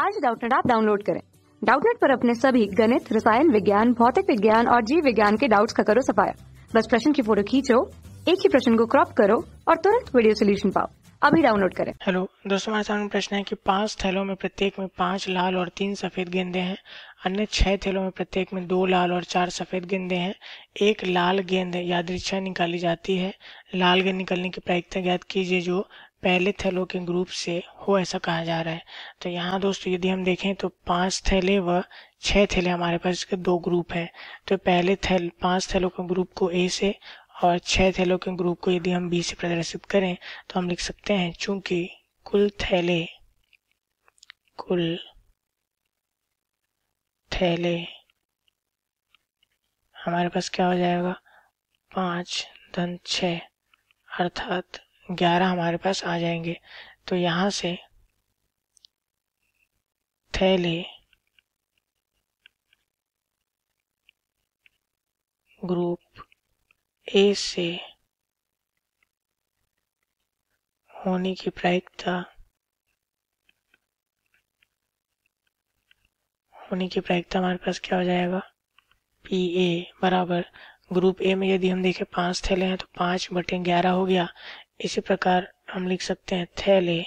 आज डाउटनेट आप डाउनलोड करें डाउटनेट पर अपने सभी गणित रसायन विज्ञान भौतिक विज्ञान और जीव विज्ञान के डाउट्स का करो सफाया बस प्रश्न की फोटो खींचो एक ही प्रश्न को क्रॉप करो और तुरंत वीडियो सोल्यूशन पाओ अभी डाउनलोड करें हेलो दोस्तों हमारे सामने प्रश्न है कि पांच थैलों में प्रत्येक में पांच लाल और तीन सफेद गेंदे हैं अन्य छह थैलों में प्रत्येक में दो लाल और चार सफेद गेंदे हैं एक लाल गेंद यादृच्छा निकाली जाती है लाल गेंद निकालने की प्रायिकता ज्ञात कीजिए जो पहले थैलों के ग्रुप से हो ऐसा कहा जा रहा है तो यहाँ दोस्तों यदि हम देखें तो पांच थैले व छह थैले हमारे पास इसके दो ग्रुप हैं तो पहले थैल पांच थैलों के ग्रुप को ए से और छह थैलों के ग्रुप को यदि हम बी से प्रदर्शित करें तो हम लिख सकते हैं चूंकि कुल थैले कुल थैले हमारे पास क्या हो जाएगा पांच धन छ अर्थात ग्यारह हमारे पास आ जाएंगे तो यहाँ से थैले ग्रुप ए से होने की प्रायिकता होने की प्रायिकता हमारे पास क्या हो जाएगा पी ए बराबर ग्रुप ए में यदि हम देखें पांच थैले हैं तो पांच बटे ग्यारह हो गया इसी प्रकार हम लिख सकते हैं थैले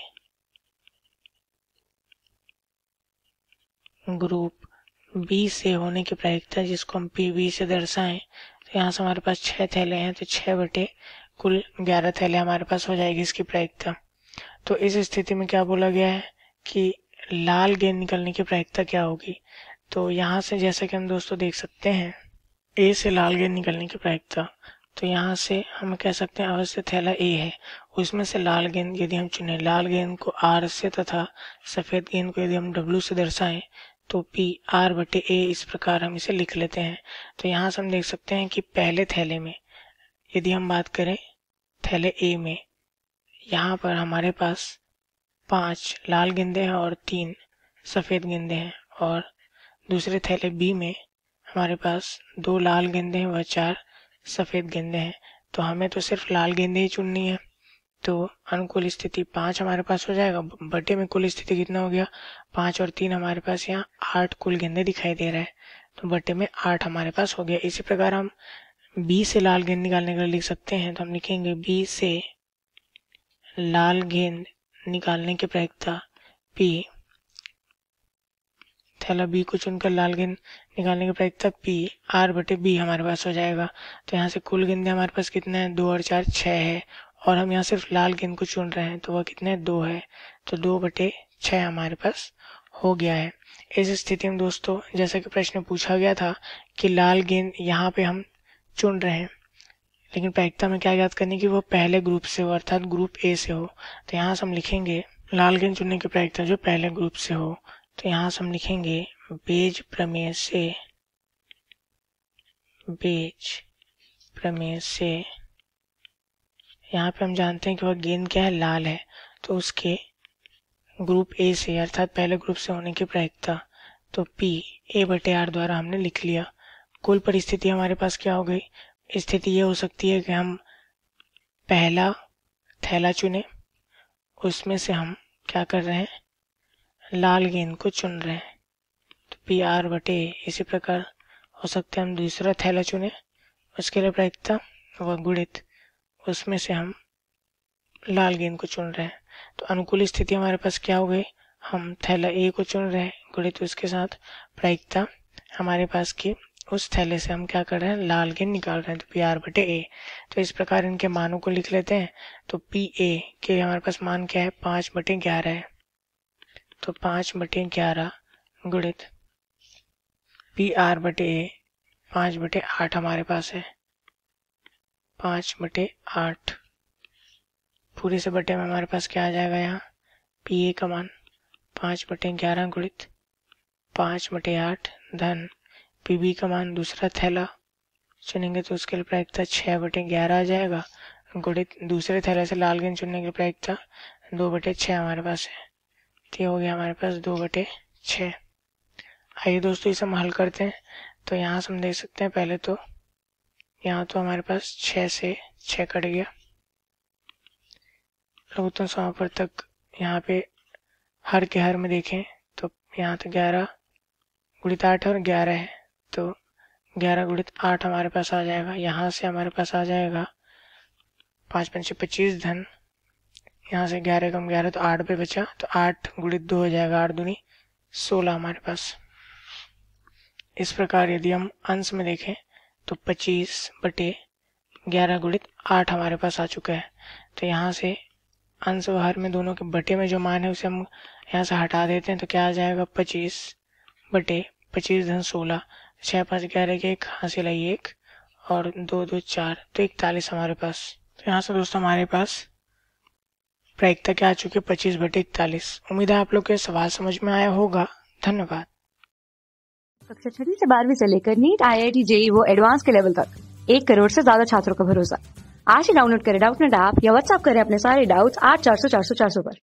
ग्रुप बी से होने की प्रायिकता जिसको हम पी बी से दर्शाएं तो यहाँ से हमारे पास छह थैले हैं तो छह बटे कुल ग्यारह थैले हमारे पास हो जाएगी इसकी प्रायिकता तो इस स्थिति में क्या बोला गया है कि लाल गेंद निकलने की प्रायिकता क्या होगी तो यहाँ से जैसा कि हम दोस्तों देख सकते हैं ए से लाल गेंद निकलने की प्रायिकता तो यहाँ से हम कह सकते हैं अवश्य थैला ए है उसमें से लाल गेंद यदि हम चुने लाल गेंद को आर से तथा सफ़ेद गेंद को यदि हम डब्लू से दर्शाएं तो पी आर बटे ए इस प्रकार हम इसे लिख लेते हैं तो यहाँ से हम देख सकते हैं कि पहले थैले में यदि हम बात करें थैले ए में यहाँ पर हमारे पास पांच लाल गेंदे हैं और तीन सफ़ेद गेंदे हैं और दूसरे थैले बी में हमारे पास दो लाल गेंदे हैं व चार सफ़ेद गेंदे हैं तो हमें तो सिर्फ लाल गेंदे ही चुननी है तो अनुकूल स्थिति पाँच हमारे पास हो जाएगा बटे में कुल स्थिति कितना हो गया पाँच और तीन हमारे पास यहाँ आठ कुल गेंदे दिखाई दे रहे हैं तो बटे में आठ हमारे पास हो गया इसी प्रकार हम बी से लाल गेंद निकालने के लिए लिख सकते हैं तो हम लिखेंगे बी से लाल गेंद निकालने की प्रयोगता पी थैला बी को चुनकर लाल गेंद निकालने का तक पी आर बटे बी हमारे पास हो जाएगा तो यहाँ से कुल गेंदे हमारे पास कितने हैं दो और चार छः है और हम यहाँ सिर्फ लाल गेंद को चुन रहे हैं तो वह कितने दो है तो दो बटे छः हमारे पास हो गया है इस स्थिति में दोस्तों जैसा कि प्रश्न पूछा गया था कि लाल गेंद यहाँ पे हम चुन रहे हैं लेकिन प्रायिकता में क्या याद करनी कि वो पहले ग्रुप से हो अर्थात ग्रुप ए से हो तो यहाँ से हम लिखेंगे लाल गेंद चुनने की प्रायिकता जो पहले ग्रुप से हो तो यहाँ से हम लिखेंगे बेज प्रमेय से बेज प्रमेय से यहाँ पे हम जानते हैं कि वह गेंद क्या है लाल है तो उसके ग्रुप ए से अर्थात पहले ग्रुप से होने की प्रायिकता तो पी ए बटे आर द्वारा हमने लिख लिया कुल परिस्थिति हमारे पास क्या हो गई स्थिति ये हो सकती है कि हम पहला थैला चुने उसमें से हम क्या कर रहे हैं लाल गेंद को चुन रहे हैं तो पी आर बटे इसी प्रकार हो सकते हैं हम दूसरा थैला चुने उसके लिए प्रायिकता व गुणित उसमें से हम लाल गेंद को चुन रहे हैं तो अनुकूल स्थिति हमारे पास क्या हो गई हम थैला ए को चुन रहे हैं गुणित उसके साथ प्रायिकता हमारे पास की उस थैले से हम क्या कर रहे हैं लाल गेंद निकाल रहे हैं तो पी आर बटे ए तो इस प्रकार इनके मानों को लिख लेते हैं तो पी ए के हमारे पास मान क्या है पाँच बटे ग्यारह है तो पाँच बटे ग्यारह गुणित पी आर बटे ए पाँच बटे आठ हमारे पास है पाँच बटे आठ पूरे से बटे में हमारे पास क्या आ जाएगा यहाँ पी ए का मान पाँच बटे ग्यारह गुणित पाँच बटे आठ धन पी बी का मान दूसरा थैला चुनेंगे तो उसके लिए प्रायिकता छः बटे ग्यारह आ जाएगा गुणित दूसरे थैले से लाल गेंद चुनने के लिए प्रायिकता दो बटे छः हमारे पास है तो ये हो गया हमारे पास दो बटे छः आइए दोस्तों इसे हम हल करते हैं तो यहाँ से हम देख सकते हैं पहले तो यहाँ तो हमारे पास छः से छः कट गया लघुत्तम तो समापर तक यहाँ पे हर के हर में देखें तो यहाँ तो ग्यारह गुणित आठ और ग्यारह है तो ग्यारह गुणित आठ हमारे पास आ जाएगा यहाँ से हमारे पास आ जाएगा पाँच पंच पच्चीस धन यहाँ से ग्यारह कम ग्यारह तो आठ पे बचा तो आठ गुणित दो हो जाएगा आठ दूनी सोलह हमारे पास इस प्रकार यदि हम अंश में देखें तो पच्चीस बटे ग्यारह गुणित आठ हमारे पास आ चुका है तो यहाँ से अंश बाहर हर में दोनों के बटे में जो मान है उसे हम यहाँ से हटा देते हैं तो क्या आ जाएगा पच्चीस बटे पच्चीस धन सोलह छः पाँच ग्यारह के एक हासिल आई एक और दो दो चार तो इकतालीस हमारे पास तो यहाँ से दोस्तों हमारे पास प्रायिकता के आ चुके पच्चीस बटे इकतालीस उम्मीद है आप लोग के सवाल समझ में आया होगा धन्यवाद कक्षा छठी से बारहवीं से लेकर NEET I I T JEE वो एडवांस के लेवल तक एक करोड़ से ज्यादा छात्रों का भरोसा आज ही डाउनलोड करें डाउट नेट ऐप या व्हाट्सअप करें अपने सारे डाउट्स आठ चार सौ चार सौ चार सौ पर